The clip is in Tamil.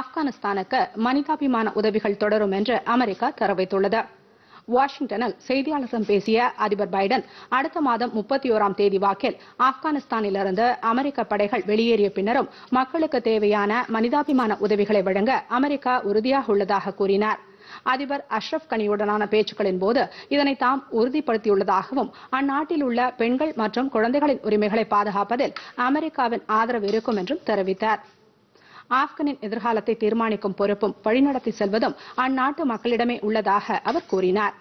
ஆப்கானிஸ்தானுக்கு மனிதாபிமான உதவிகள் தொடரும் என்று அமெரிக்கா தெரிவித்துள்ளது வாஷிங்டனில் செய்தியாளர்களிடம் பேசிய அதிபர் பைடன் அடுத்த மாதம் முப்பத்தி ஓராம் தேதி வாக்கில் ஆப்கானிஸ்தானிலிருந்து அமெரிக்க படைகள் வெளியேறிய பின்னரும் மக்களுக்கு தேவையான மனிதாபிமான உதவிகளை வழங்க அமெரிக்கா உறுதியாக உள்ளதாக கூறினார் அதிபர் அஷ்ரப் கனியுடனான பேச்சுக்களின் போது இதனை தாம் உறுதிப்படுத்தியுள்ளதாகவும் அந்நாட்டில் உள்ள பெண்கள் மற்றும் குழந்தைகளின் உரிமைகளை பாதுகாப்பதில் அமெரிக்காவின் ஆதரவு இருக்கும் என்றும் தெரிவித்தாா் ஆப்கனின் எதிர்காலத்தை தீர்மானிக்கும் பொறுப்பும் வழிநடத்தி செல்வதும் அந்நாட்டு மக்களிடமே உள்ளதாக அவர் கூறினார்